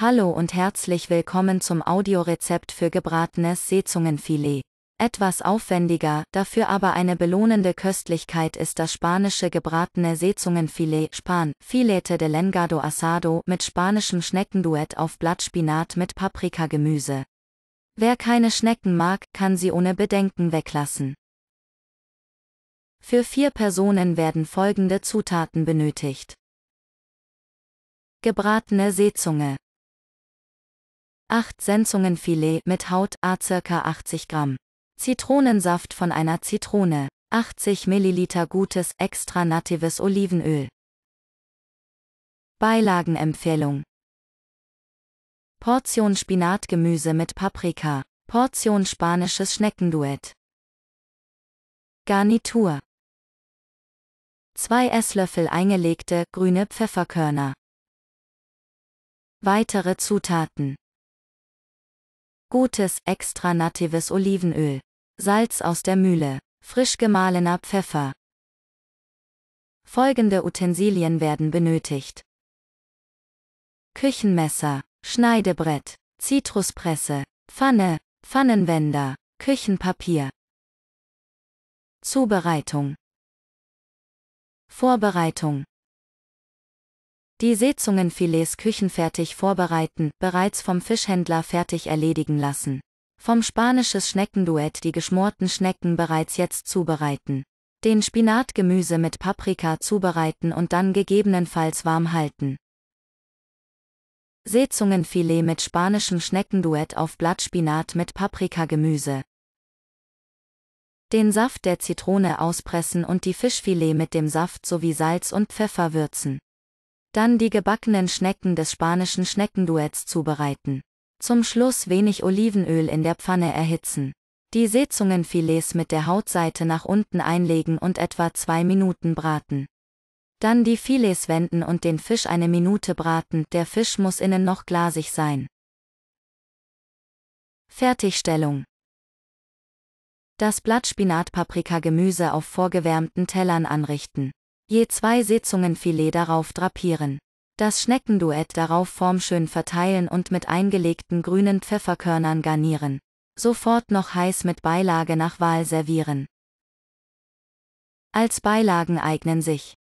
Hallo und herzlich willkommen zum Audiorezept für gebratenes Seezungenfilet. Etwas aufwendiger, dafür aber eine belohnende Köstlichkeit ist das spanische gebratene Seezungenfilet Span, Filete de Lengado Asado mit spanischem Schneckenduett auf Blattspinat mit Paprikagemüse. Wer keine Schnecken mag, kann sie ohne Bedenken weglassen. Für vier Personen werden folgende Zutaten benötigt. Gebratene Seezunge 8 Senzungenfilet mit Haut a ca. 80 Gramm. Zitronensaft von einer Zitrone. 80 ml gutes, extra natives Olivenöl. Beilagenempfehlung. Portion Spinatgemüse mit Paprika. Portion spanisches Schneckenduett. Garnitur. 2 Esslöffel eingelegte grüne Pfefferkörner. Weitere Zutaten Gutes, extra natives Olivenöl. Salz aus der Mühle. Frisch gemahlener Pfeffer. Folgende Utensilien werden benötigt. Küchenmesser, Schneidebrett, Zitruspresse, Pfanne, Pfannenwender, Küchenpapier. Zubereitung. Vorbereitung. Die Seezungenfilets küchenfertig vorbereiten, bereits vom Fischhändler fertig erledigen lassen. Vom spanisches Schneckenduett die geschmorten Schnecken bereits jetzt zubereiten. Den Spinatgemüse mit Paprika zubereiten und dann gegebenenfalls warm halten. Seezungenfilet mit spanischem Schneckenduett auf Blattspinat mit Paprikagemüse. Den Saft der Zitrone auspressen und die Fischfilet mit dem Saft sowie Salz und Pfeffer würzen. Dann die gebackenen Schnecken des spanischen Schneckenduetts zubereiten. Zum Schluss wenig Olivenöl in der Pfanne erhitzen. Die Seezungenfilets mit der Hautseite nach unten einlegen und etwa zwei Minuten braten. Dann die Filets wenden und den Fisch eine Minute braten, der Fisch muss innen noch glasig sein. Fertigstellung Das Blattspinatpaprikagemüse auf vorgewärmten Tellern anrichten je zwei Sitzungenfilet darauf drapieren. Das Schneckenduett darauf formschön verteilen und mit eingelegten grünen Pfefferkörnern garnieren. Sofort noch heiß mit Beilage nach Wahl servieren. Als Beilagen eignen sich